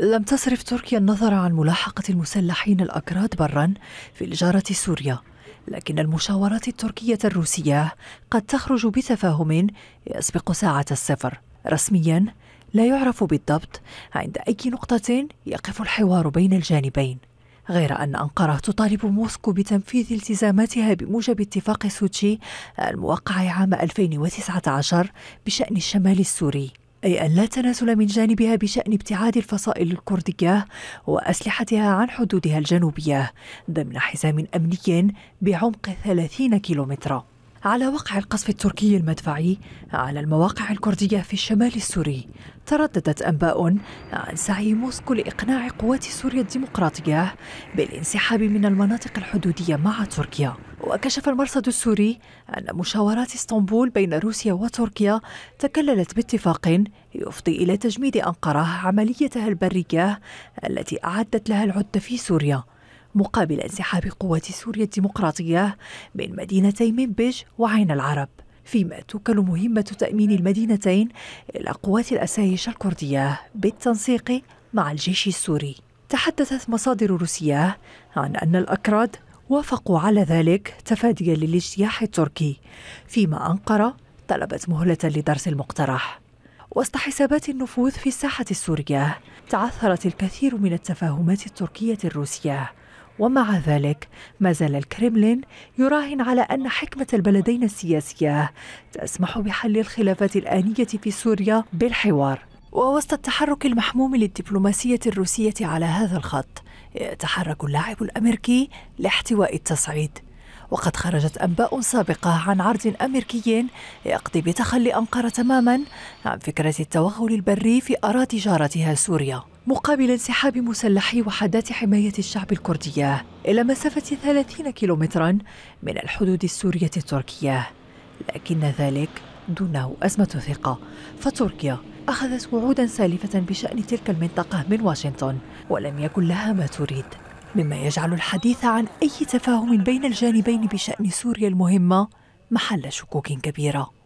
لم تصرف تركيا النظر عن ملاحقة المسلحين الأكراد برا في الجارة سوريا لكن المشاورات التركية الروسية قد تخرج بتفاهم يسبق ساعة السفر رسميا لا يعرف بالضبط عند أي نقطة يقف الحوار بين الجانبين غير أن أنقرة تطالب موسكو بتنفيذ التزاماتها بموجب اتفاق سوتشي الموقع عام 2019 بشأن الشمال السوري أي أن لا تنازل من جانبها بشأن ابتعاد الفصائل الكردية وأسلحتها عن حدودها الجنوبية ضمن حزام أمني بعمق 30 كيلومترا على وقع القصف التركي المدفعي على المواقع الكردية في الشمال السوري ترددت أنباء عن سعي موسكو لإقناع قوات سوريا الديمقراطية بالانسحاب من المناطق الحدودية مع تركيا وكشف المرصد السوري أن مشاورات اسطنبول بين روسيا وتركيا تكللت باتفاق يفضي إلى تجميد أنقرة عمليتها البرية التي أعدت لها العدة في سوريا مقابل انسحاب قوات سوريا الديمقراطية من مدينتي منبج وعين العرب فيما توكل مهمة تأمين المدينتين إلى قوات الأسايش الكردية بالتنسيق مع الجيش السوري تحدثت مصادر روسية عن أن الأكراد وافقوا على ذلك تفاديا للاجتياح التركي فيما أنقرة طلبت مهلة لدرس المقترح وسط حسابات النفوذ في الساحة السورية تعثرت الكثير من التفاهمات التركية الروسية ومع ذلك ما زال الكريملين يراهن على أن حكمة البلدين السياسية تسمح بحل الخلافات الآنية في سوريا بالحوار ووسط التحرك المحموم للدبلوماسية الروسية على هذا الخط يتحرك اللاعب الأمريكي لاحتواء التصعيد وقد خرجت أنباء سابقة عن عرض أمريكي يقضي بتخلي أنقرة تماما عن فكرة التوغل البري في أراضي جارتها سوريا مقابل انسحاب مسلحي وحدات حماية الشعب الكردية إلى مسافة 30 كيلومترا من الحدود السورية التركية لكن ذلك دونه أزمة ثقة فتركيا أخذت وعودا سالفة بشأن تلك المنطقة من واشنطن ولم يكن لها ما تريد مما يجعل الحديث عن أي تفاهم بين الجانبين بشأن سوريا المهمة محل شكوك كبيره